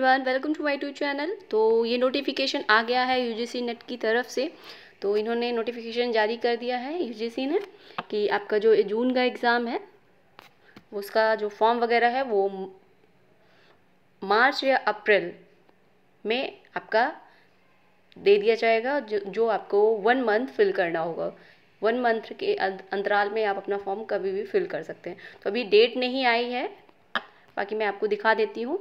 everyone welcome to my to channel तो ये notification आ गया है यूजीसी नेट की तरफ से तो इन्होंने नोटिफिकेशन जारी कर दिया है यूजीसी ने कि आपका जो जून का एग्ज़ाम है उसका जो फॉर्म वगैरह है वो मार्च या अप्रैल में आपका दे दिया जाएगा जो, जो आपको वन मंथ फिल करना होगा वन मंथ के अं-, अंतराल में आप अपना फॉर्म कभी भी फिल कर सकते हैं तो अभी डेट नहीं आई है बाकी मैं आपको दिखा देती हूँ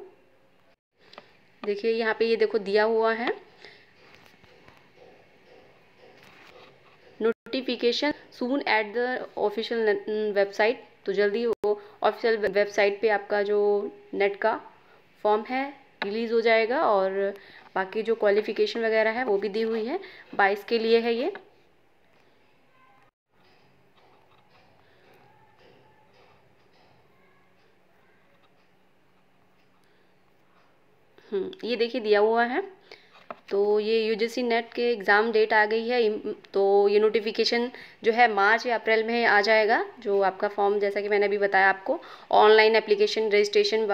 देखिए यहाँ पे ये देखो दिया हुआ है notification soon at the official website तो जल्दी वो ऑफिशियल वेबसाइट पे आपका जो नेट का फॉर्म है रिलीज़ हो जाएगा और बाकी जो क्वालिफ़िकेशन वगैरह है वो भी दी हुई है बाईस के लिए है ये हम्म, ये देखिए दिया हुआ है तो ये यू नेट के एग्ज़ाम डेट आ गई है तो ये नोटिफिकेशन जो है मार्च या अप्रैल में आ जाएगा जो आपका फॉर्म जैसा कि मैंने अभी बताया आपको ऑनलाइन एप्लीकेशन रजिस्ट्रेशन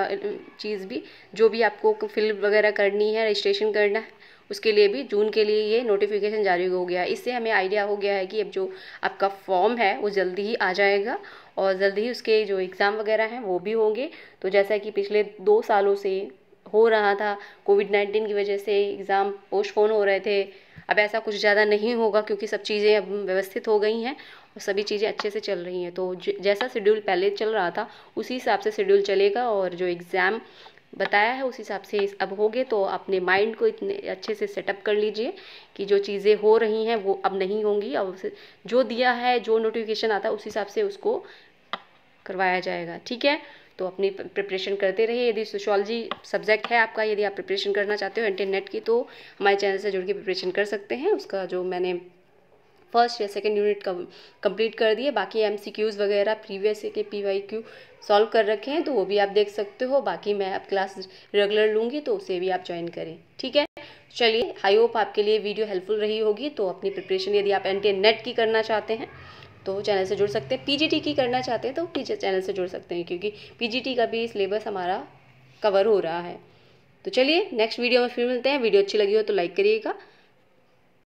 चीज़ भी जो भी आपको फिल वगैरह करनी है रजिस्ट्रेशन करना है उसके लिए भी जून के लिए ये नोटिफिकेशन जारी हो गया है इससे हमें आइडिया हो गया है कि अब जो आपका फॉर्म है वो जल्दी ही आ जाएगा और जल्दी ही उसके जो एग्ज़ाम वगैरह हैं वो भी होंगे तो जैसा कि पिछले दो सालों से हो रहा था कोविड नाइन्टीन की वजह से एग्ज़ाम पोस्टपोन हो रहे थे अब ऐसा कुछ ज़्यादा नहीं होगा क्योंकि सब चीज़ें अब व्यवस्थित हो गई हैं और सभी चीज़ें अच्छे से चल रही हैं तो जैसा शेड्यूल पहले चल रहा था उसी हिसाब से शेड्यूल चलेगा और जो एग्ज़ाम बताया है उस हिसाब से अब होगे तो अपने माइंड को इतने अच्छे से सेटअप कर लीजिए कि जो चीज़ें हो रही हैं वो अब नहीं होंगी अब जो दिया है जो नोटिफिकेशन आता है उस हिसाब से उसको करवाया जाएगा ठीक है तो अपनी प्रिपरेशन करते रहिए यदि सोशोलॉजी सब्जेक्ट है आपका यदि आप प्रिपरेशन करना चाहते हो इंटरनेट की तो हमारे चैनल से जुड़ के प्रिपरेशन कर सकते हैं उसका जो मैंने फर्स्ट या सेकेंड यूनिट कंप्लीट कर दिए बाकी एम सी क्यूज़ वगैरह प्रीवियस के पी वाई क्यू सॉल्व कर रखे हैं तो वो भी आप देख सकते हो बाकी मैं अब क्लास रेगुलर लूँगी तो उसे भी आप ज्वाइन करें ठीक है चलिए आई होप आपके लिए वीडियो हेल्पफुल रही होगी तो अपनी प्रिपरेशन यदि आप एन नेट की करना चाहते हैं तो चैनल से जुड़ सकते हैं पीजीटी की करना चाहते हैं तो पी चैनल से जुड़ सकते हैं क्योंकि पीजीटी का भी सिलेबस हमारा कवर हो रहा है तो चलिए नेक्स्ट वीडियो में फिर मिलते हैं वीडियो अच्छी लगी हो तो लाइक करिएगा